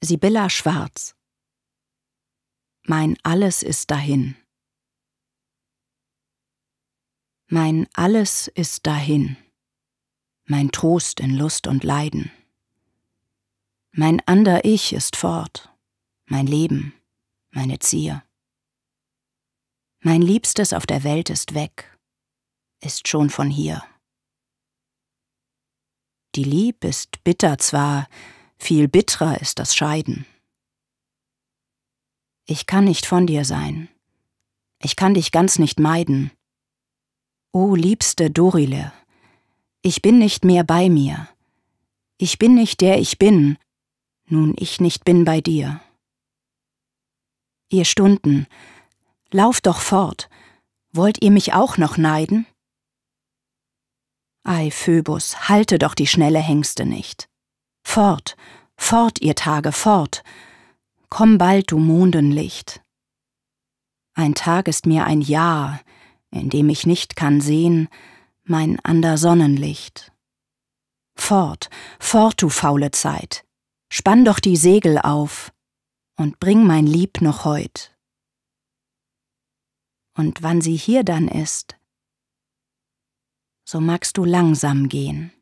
Sibylla Schwarz Mein Alles ist dahin. Mein Alles ist dahin, mein Trost in Lust und Leiden. Mein ander Ich ist fort, mein Leben, meine Zier. Mein Liebstes auf der Welt ist weg, ist schon von hier. Die Lieb ist bitter zwar, viel bitterer ist das Scheiden. Ich kann nicht von dir sein. Ich kann dich ganz nicht meiden. O liebste Dorile, ich bin nicht mehr bei mir. Ich bin nicht der ich bin, nun ich nicht bin bei dir. Ihr Stunden, lauft doch fort, wollt ihr mich auch noch neiden? Ei, Phöbus, halte doch die schnelle Hengste nicht fort, fort, ihr Tage, fort. Komm bald, du Mondenlicht. Ein Tag ist mir ein Jahr, in dem ich nicht kann sehen, mein ander Sonnenlicht. Fort, fort, du faule Zeit, spann doch die Segel auf und bring mein Lieb noch heut. Und wann sie hier dann ist, so magst du langsam gehen.